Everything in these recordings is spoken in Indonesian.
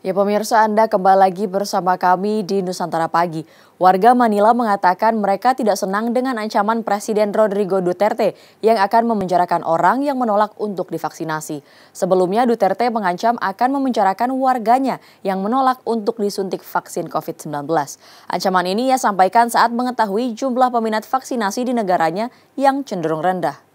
Ya pemirsa Anda kembali lagi bersama kami di Nusantara Pagi. Warga Manila mengatakan mereka tidak senang dengan ancaman Presiden Rodrigo Duterte yang akan memenjarakan orang yang menolak untuk divaksinasi. Sebelumnya Duterte mengancam akan memenjarakan warganya yang menolak untuk disuntik vaksin COVID-19. Ancaman ini ia sampaikan saat mengetahui jumlah peminat vaksinasi di negaranya yang cenderung rendah.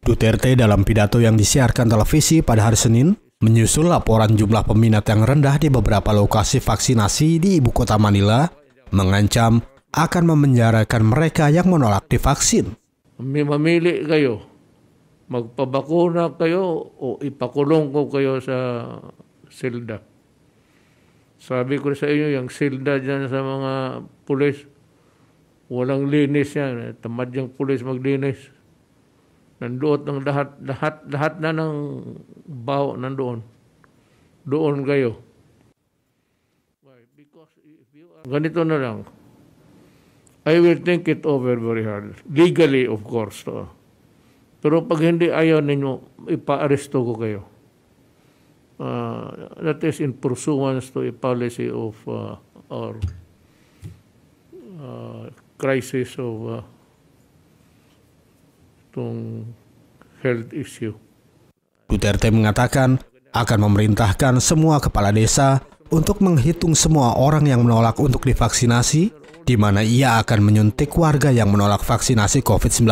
Duterte dalam pidato yang disiarkan televisi pada hari Senin menyusul laporan jumlah peminat yang rendah di beberapa lokasi vaksinasi di ibu kota Manila mengancam akan memenjarakan mereka yang menolak divaksin. Memilih kayo, magpabakuna kayo o ipakulong ko kayo sa silda. Sabi ko sa inyo, yang silda dyan sa mga pulis, walang linis yan. Tamad yung pulis maglinis. Nanduot ng lahat, lahat, lahat na ng bao nandoon. Doon kayo. Why? Because if you are... Ganito na lang. I will think it over very hard. Legally, of course. To. Pero pag hindi ayaw ninyo, ipa-aresto ko kayo. Uh, that is in pursuance to a policy of uh, our uh, crisis of uh, health issue. Duterte mengatakan akan memerintahkan semua kepala desa untuk menghitung semua orang yang menolak untuk divaksinasi, di mana ia akan menyuntik warga yang menolak vaksinasi COVID-19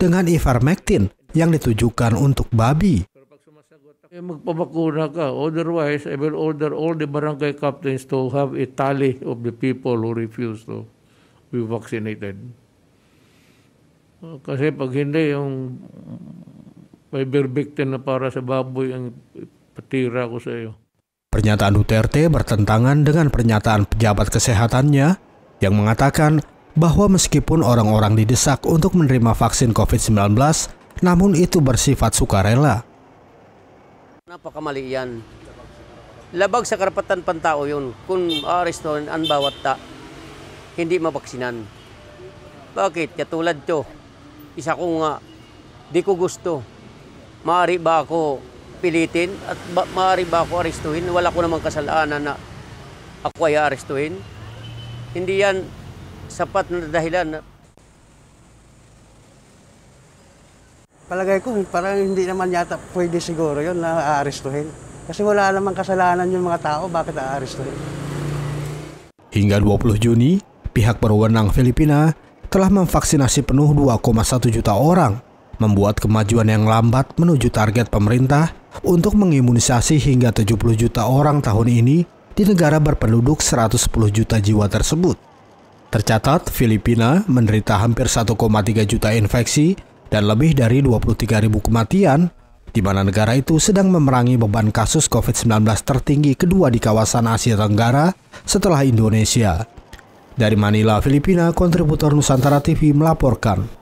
dengan ivermectin yang ditujukan untuk babi. Kasi pag hindi, yung may birbiktin na para sa baboy ang patira ko sa iyo. Pernyataan Duterte bertentangan dengan pernyataan pejabat kesehatannya yang mengatakan bahwa meskipun orang-orang didesak untuk menerima vaksin COVID-19, namun itu bersifat sukarela. Napakamali yan. Labag sa karapatan pantao yun kung arestoran ang bawat ta hindi mabaksinan. Bakit? Katulad to, isa ko nga, di ko gusto. Maari ba ako pilitin at ba, maari ba ako arestuhin? Wala ko namang kasalanan na ako ay arestuhin. Hindi yan sapat na dahilan. Palagay ko, parang hindi naman yata pwede siguro yon na aarestuhin. Kasi wala namang kasalanan yung mga tao, bakit aarestuhin? Hingga 20 Juni, pihak perwanan Filipina telah memvaksinasi penuh 2,1 juta orang, membuat kemajuan yang lambat menuju target pemerintah untuk mengimunisasi hingga 70 juta orang tahun ini di negara berpenduduk 110 juta jiwa tersebut. Tercatat, Filipina menderita hampir 1,3 juta infeksi dan lebih dari 23 ribu kematian, di mana negara itu sedang memerangi beban kasus COVID-19 tertinggi kedua di kawasan Asia Tenggara setelah Indonesia. Dari Manila, Filipina, kontributor Nusantara TV melaporkan.